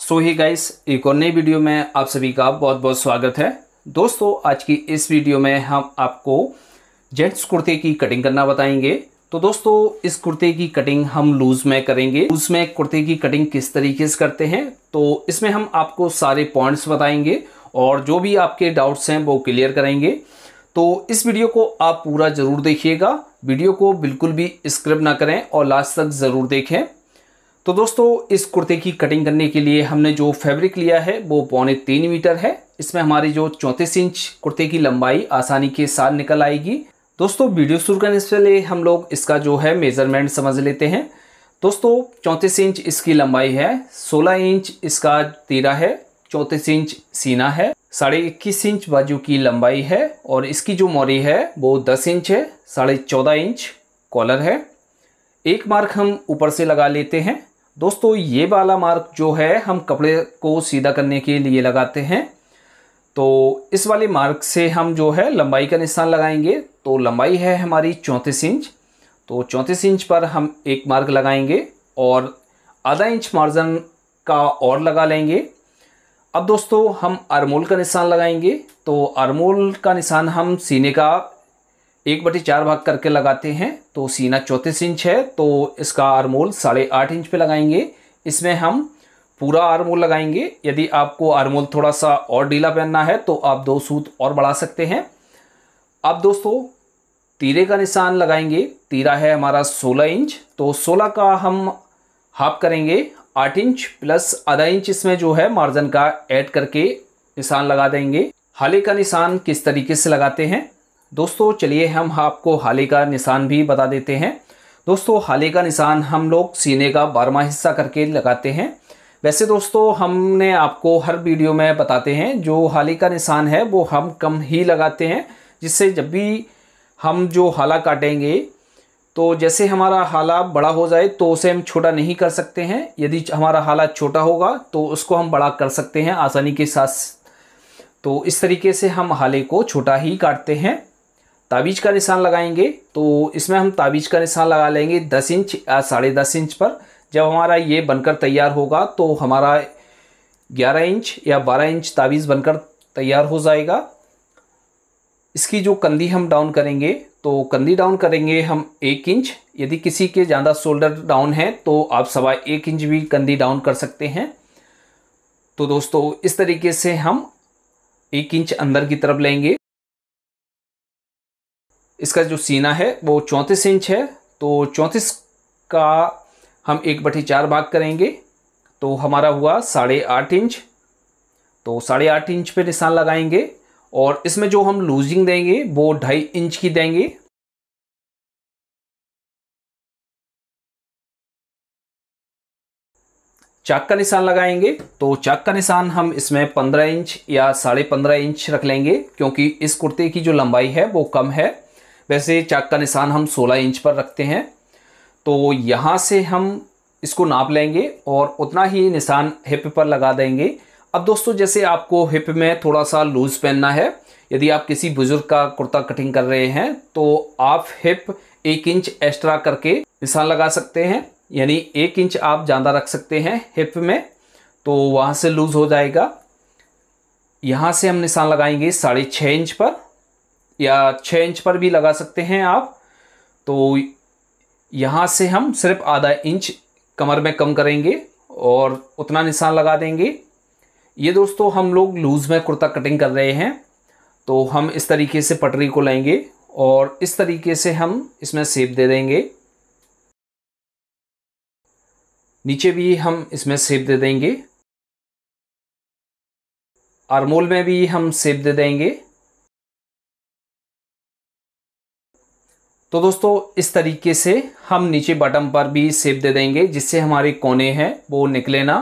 सो ही guys एक और नई वीडियो में आप सभी का बहुत बहुत स्वागत है दोस्तों आज की इस वीडियो में हम आपको जेंट्स कुर्ते की कटिंग करना बताएंगे तो दोस्तों इस कुर्ते की कटिंग हम लूज में करेंगे लूज में कुर्ते की कटिंग किस तरीके से करते हैं तो इसमें हम आपको सारे पॉइंट्स बताएंगे और जो भी आपके डाउट्स हैं वो क्लियर करेंगे तो इस वीडियो को आप पूरा जरूर देखिएगा वीडियो को बिल्कुल भी स्क्रिप ना करें और लास्ट तक ज़रूर देखें तो दोस्तों इस कुर्ते की कटिंग करने के लिए हमने जो फैब्रिक लिया है वो पौने तीन मीटर है इसमें हमारी जो चौंतीस इंच कुर्ते की लंबाई आसानी के साथ निकल आएगी दोस्तों वीडियो शुरू करने से पहले हम लोग इसका जो है मेज़रमेंट समझ लेते हैं दोस्तों चौंतीस इंच इसकी लंबाई है सोलह इंच इसका तीरा है चौंतीस इंच सीना है साढ़े इक्कीस इंच बाजू की लंबाई है और इसकी जो मोरी है वो दस इंच है साढ़े चौदह इंच कॉलर है एक मार्क हम ऊपर से लगा लेते हैं दोस्तों ये वाला मार्क जो है हम कपड़े को सीधा करने के लिए लगाते हैं तो इस वाले मार्क से हम जो है लंबाई का निशान लगाएंगे तो लंबाई है हमारी चौंतीस इंच तो चौंतीस इंच पर हम एक मार्क लगाएंगे और आधा इंच मार्जन का और लगा लेंगे अब दोस्तों हम अरमोल का निशान लगाएंगे तो अरमोल का निशान हम सीने का एक बटे चार भाग करके लगाते हैं तो सीना चौंतीस इंच है तो इसका आरमोल साढ़े आठ इंच पे लगाएंगे इसमें हम पूरा आरमोल लगाएंगे यदि आपको आरमोल थोड़ा सा और ढीला पहनना है तो आप दो सूत और बढ़ा सकते हैं अब दोस्तों तीरे का निशान लगाएंगे तीरा है हमारा सोलह इंच तो सोलह का हम हाफ करेंगे आठ इंच प्लस आधा इंच इसमें जो है मार्जिन का ऐड करके निशान लगा देंगे हाले का निशान किस तरीके से लगाते हैं दोस्तों चलिए हम आपको हाले का निशान भी बता देते हैं दोस्तों हाले का निशान हम लोग सीने का बारवा हिस्सा करके लगाते हैं वैसे दोस्तों हमने आपको हर वीडियो में बताते हैं जो हाले का निशान है वो हम कम ही लगाते हैं जिससे जब भी हम जो हाला काटेंगे तो जैसे हमारा हाला बड़ा हो जाए तो उसे हम छोटा नहीं कर सकते हैं यदि हमारा हाला छोटा होगा तो उसको हम बड़ा कर सकते हैं आसानी के साथ तो इस तरीके से हम हाले को छोटा ही काटते हैं ताबीज का निशान लगाएंगे तो इसमें हम ताबीज का निशान लगा लेंगे दस इंच या साढ़े दस इंच पर जब हमारा ये बनकर तैयार होगा तो हमारा ग्यारह इंच या बारह इंच ताबीज़ बनकर तैयार हो जाएगा इसकी जो कंधी हम डाउन करेंगे तो कंधी डाउन करेंगे हम एक इंच यदि किसी के ज़्यादा शोल्डर डाउन है तो आप सवा एक इंच भी कंधी डाउन कर सकते हैं तो दोस्तों इस तरीके से हम एक इंच अंदर की तरफ लेंगे इसका जो सीना है वो चौंतीस इंच है तो चौंतीस का हम एक बटी चार भाग करेंगे तो हमारा हुआ साढ़े आठ इंच तो साढ़े आठ इंच पे निशान लगाएंगे और इसमें जो हम लूजिंग देंगे वो ढाई इंच की देंगे चाक का निशान लगाएंगे तो चाक का निशान हम इसमें पंद्रह इंच या साढ़े पंद्रह इंच रख लेंगे क्योंकि इस कुर्ते की जो लंबाई है वो कम है वैसे चाक का निशान हम 16 इंच पर रखते हैं तो यहाँ से हम इसको नाप लेंगे और उतना ही निशान हिप पर लगा देंगे अब दोस्तों जैसे आपको हिप में थोड़ा सा लूज पहनना है यदि आप किसी बुजुर्ग का कुर्ता कटिंग कर रहे हैं तो आप हिप एक इंच एक्स्ट्रा करके निशान लगा सकते हैं यानी एक इंच आप ज़्यादा रख सकते हैं हिप में तो वहाँ से लूज़ हो जाएगा यहाँ से हम निशान लगाएंगे साढ़े छः इंच पर या छः इंच पर भी लगा सकते हैं आप तो यहाँ से हम सिर्फ आधा इंच कमर में कम करेंगे और उतना निशान लगा देंगे ये दोस्तों हम लोग लूज़ में कुर्ता कटिंग कर रहे हैं तो हम इस तरीके से पटरी को लेंगे और इस तरीके से हम इसमें सेप दे देंगे नीचे भी हम इसमें सेप दे देंगे आरमोल में भी हम सेप दे देंगे तो दोस्तों इस तरीके से हम नीचे बटन पर भी सेप दे देंगे जिससे हमारे कोने हैं वो निकले ना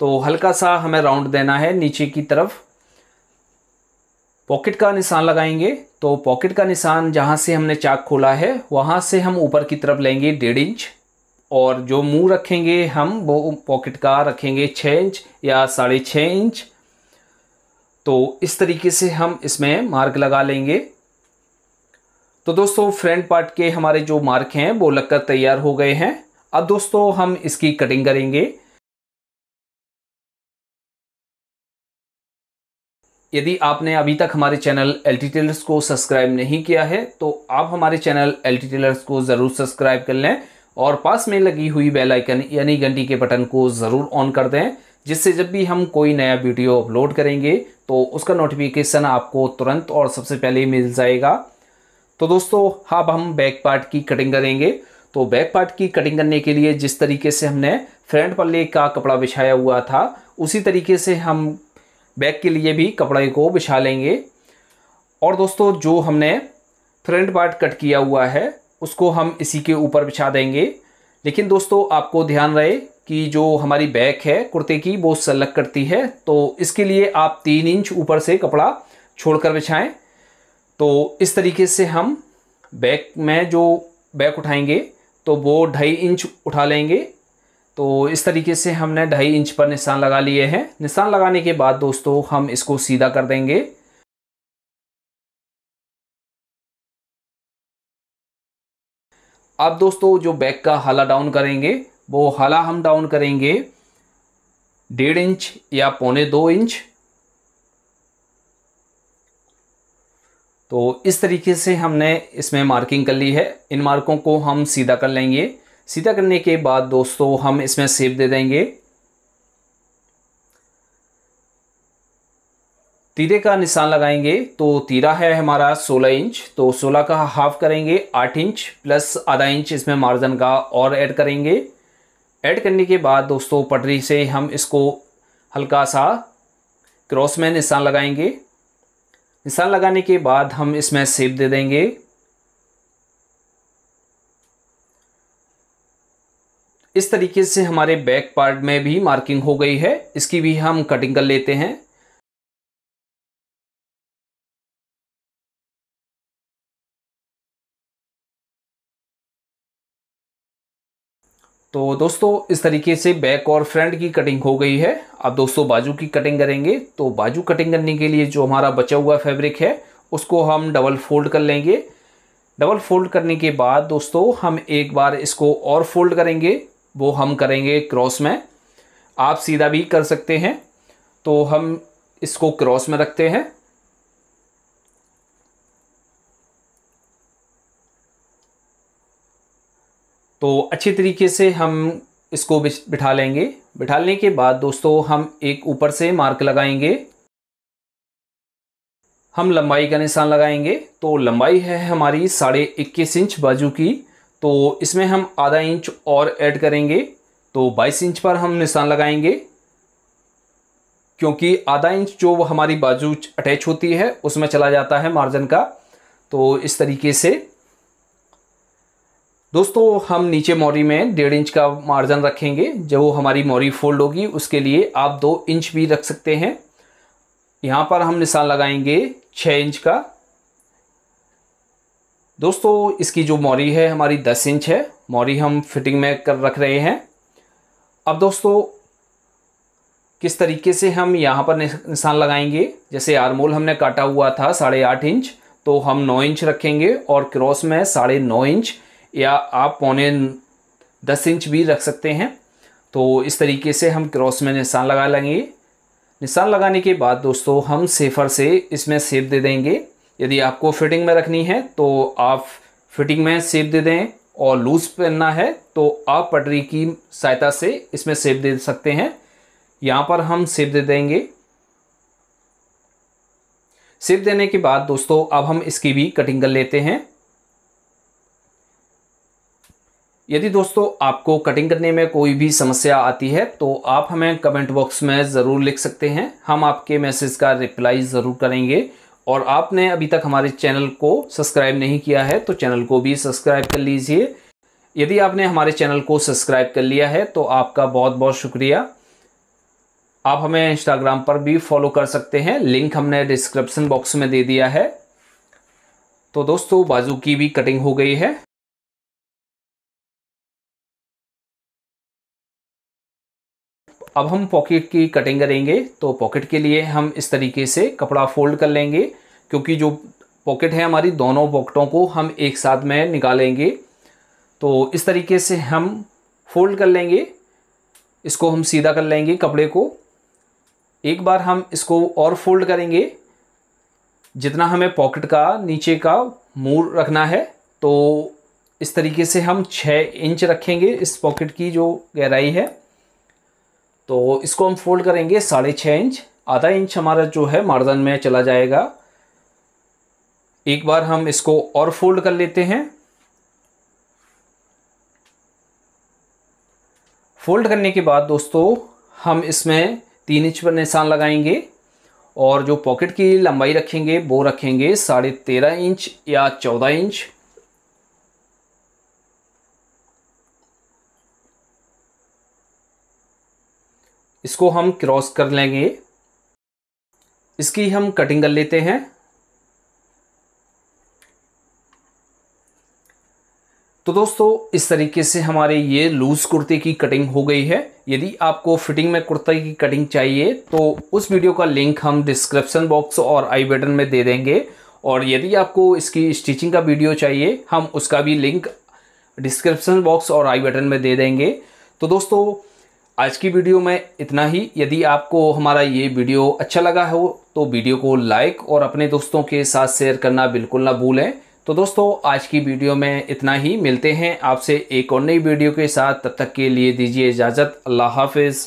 तो हल्का सा हमें राउंड देना है नीचे की तरफ पॉकेट का निशान लगाएंगे तो पॉकेट का निशान जहाँ से हमने चाक खोला है वहाँ से हम ऊपर की तरफ लेंगे डेढ़ इंच और जो मुंह रखेंगे हम वो पॉकेट का रखेंगे छः इंच या साढ़े छः इंच तो इस तरीके से हम इसमें मार्क लगा लेंगे तो दोस्तों फ्रंट पार्ट के हमारे जो मार्क हैं वो लगकर तैयार हो गए हैं अब दोस्तों हम इसकी कटिंग करेंगे यदि आपने अभी तक हमारे चैनल एल टी टेलर्स को सब्सक्राइब नहीं किया है तो आप हमारे चैनल एल टी टेलर्स को ज़रूर सब्सक्राइब कर लें और पास में लगी हुई बेल आइकन यानी घंटी के बटन को ज़रूर ऑन कर दें जिससे जब भी हम कोई नया वीडियो अपलोड करेंगे तो उसका नोटिफिकेशन आपको तुरंत और सबसे पहले मिल जाएगा तो दोस्तों अब हम बैक पार्ट की कटिंग करेंगे तो बैक पार्ट की कटिंग करने के लिए जिस तरीके से हमने फ्रंट पल्ले का कपड़ा बिछाया हुआ था उसी तरीके से हम बैक के लिए भी कपड़े को बिछा लेंगे और दोस्तों जो हमने फ्रंट पार्ट कट किया हुआ है उसको हम इसी के ऊपर बिछा देंगे लेकिन दोस्तों आपको ध्यान रहे कि जो हमारी बैक है कुर्ते की वो सलक करती है तो इसके लिए आप तीन इंच ऊपर से कपड़ा छोड़कर बिछाएं तो इस तरीके से हम बैक में जो बैक उठाएंगे तो वो ढाई इंच उठा लेंगे तो इस तरीके से हमने ढाई इंच पर निशान लगा लिए हैं निशान लगाने के बाद दोस्तों हम इसको सीधा कर देंगे अब दोस्तों जो बैक का हाला डाउन करेंगे वो हाला हम डाउन करेंगे डेढ़ इंच या पौने दो इंच तो इस तरीके से हमने इसमें मार्किंग कर ली है इन मार्कों को हम सीधा कर लेंगे सीधा करने के बाद दोस्तों हम इसमें सेब दे देंगे तीरे का निशान लगाएंगे तो तीरा है हमारा 16 इंच तो 16 का हाफ करेंगे 8 इंच प्लस आधा इंच इसमें मार्जिन का और ऐड करेंगे ऐड करने के बाद दोस्तों पटरी से हम इसको हल्का सा क्रॉस में निशान लगाएंगे निशान लगाने के बाद हम इसमें सेब दे देंगे इस तरीके से हमारे बैक पार्ट में भी मार्किंग हो गई है इसकी भी हम कटिंग कर लेते हैं तो दोस्तों इस तरीके से बैक और फ्रंट की कटिंग हो गई है अब दोस्तों बाजू की कटिंग करेंगे तो बाजू कटिंग करने के लिए जो हमारा बचा हुआ फैब्रिक है उसको हम डबल फोल्ड कर लेंगे डबल फोल्ड करने के बाद दोस्तों हम एक बार इसको और फोल्ड करेंगे वो हम करेंगे क्रॉस में आप सीधा भी कर सकते हैं तो हम इसको क्रॉस में रखते हैं तो अच्छे तरीके से हम इसको बिठा लेंगे बिठाने के बाद दोस्तों हम एक ऊपर से मार्क लगाएंगे हम लंबाई का निशान लगाएंगे तो लंबाई है हमारी साढ़े इक्कीस इंच बाजू की तो इसमें हम आधा इंच और ऐड करेंगे तो बाईस इंच पर हम निशान लगाएंगे क्योंकि आधा इंच जो हमारी बाजू अटैच होती है उसमें चला जाता है मार्जिन का तो इस तरीके से दोस्तों हम नीचे मोरी में डेढ़ इंच का मार्जिन रखेंगे जब वो हमारी मोरी फोल्ड होगी उसके लिए आप दो इंच भी रख सकते हैं यहाँ पर हम निशान लगाएंगे छः इंच का दोस्तों इसकी जो मोरी है हमारी दस इंच है मोरी हम फिटिंग में कर रख रहे हैं अब दोस्तों किस तरीके से हम यहाँ पर निशान लगाएंगे जैसे आरमोल हमने काटा हुआ था साढ़े आठ इंच तो हम नौ इंच रखेंगे और क्रॉस में साढ़े नौ इंच या आप पौने दस इंच भी रख सकते हैं तो इस तरीके से हम क्रॉस में निशान लगा लेंगे निशान लगाने के बाद दोस्तों हम सेफर से इसमें सेप दे देंगे यदि आपको फिटिंग में रखनी है तो आप फिटिंग में सेप दे दें और लूज पहनना है तो आप पटरी की सहायता से इसमें सेप दे सकते हैं यहाँ पर हम सेप दे देंगे सेप देने के बाद दोस्तों अब हम इसकी भी कटिंग कर लेते हैं यदि दोस्तों आपको कटिंग करने में कोई भी समस्या आती है तो आप हमें कमेंट बॉक्स में ज़रूर लिख सकते हैं हम आपके मैसेज का रिप्लाई ज़रूर करेंगे और आपने अभी तक हमारे चैनल को सब्सक्राइब नहीं किया है तो चैनल को भी सब्सक्राइब कर लीजिए यदि आपने हमारे चैनल को सब्सक्राइब कर लिया है तो आपका बहुत बहुत शुक्रिया आप हमें इंस्टाग्राम पर भी फॉलो कर सकते हैं लिंक हमने डिस्क्रिप्सन बॉक्स में दे दिया है तो दोस्तों बाजू की भी कटिंग हो गई है अब हम पॉकेट की कटिंग करेंगे तो पॉकेट के लिए हम इस तरीके से कपड़ा फोल्ड कर लेंगे क्योंकि जो पॉकेट है हमारी दोनों पॉकेटों को हम एक साथ में निकालेंगे तो इस तरीके से हम फोल्ड कर लेंगे इसको हम सीधा कर लेंगे कपड़े को एक बार हम इसको और फोल्ड करेंगे जितना हमें पॉकेट का नीचे का मूर रखना है तो इस तरीके से हम छः इंच रखेंगे इस पॉकेट की जो गहराई है तो इसको हम फोल्ड करेंगे साढ़े छः इंच आधा इंच हमारा जो है मार्जन में चला जाएगा एक बार हम इसको और फोल्ड कर लेते हैं फोल्ड करने के बाद दोस्तों हम इसमें तीन इंच पर निशान लगाएंगे और जो पॉकेट की लंबाई रखेंगे वो रखेंगे साढ़े तेरह इंच या चौदह इंच इसको हम क्रॉस कर लेंगे इसकी हम कटिंग कर लेते हैं तो दोस्तों इस तरीके से हमारे ये लूज़ कुर्ते की कटिंग हो गई है यदि आपको फिटिंग में कुर्ते की कटिंग चाहिए तो उस वीडियो का लिंक हम डिस्क्रिप्शन बॉक्स और आई बटन में दे देंगे और यदि आपको इसकी स्टिचिंग का वीडियो चाहिए हम उसका भी लिंक डिस्क्रिप्शन बॉक्स और आई बटन में दे देंगे तो दोस्तों आज की वीडियो में इतना ही यदि आपको हमारा ये वीडियो अच्छा लगा हो तो वीडियो को लाइक और अपने दोस्तों के साथ शेयर करना बिल्कुल ना भूलें तो दोस्तों आज की वीडियो में इतना ही मिलते हैं आपसे एक और नई वीडियो के साथ तब तक के लिए दीजिए इजाज़त अल्लाह हाफिज़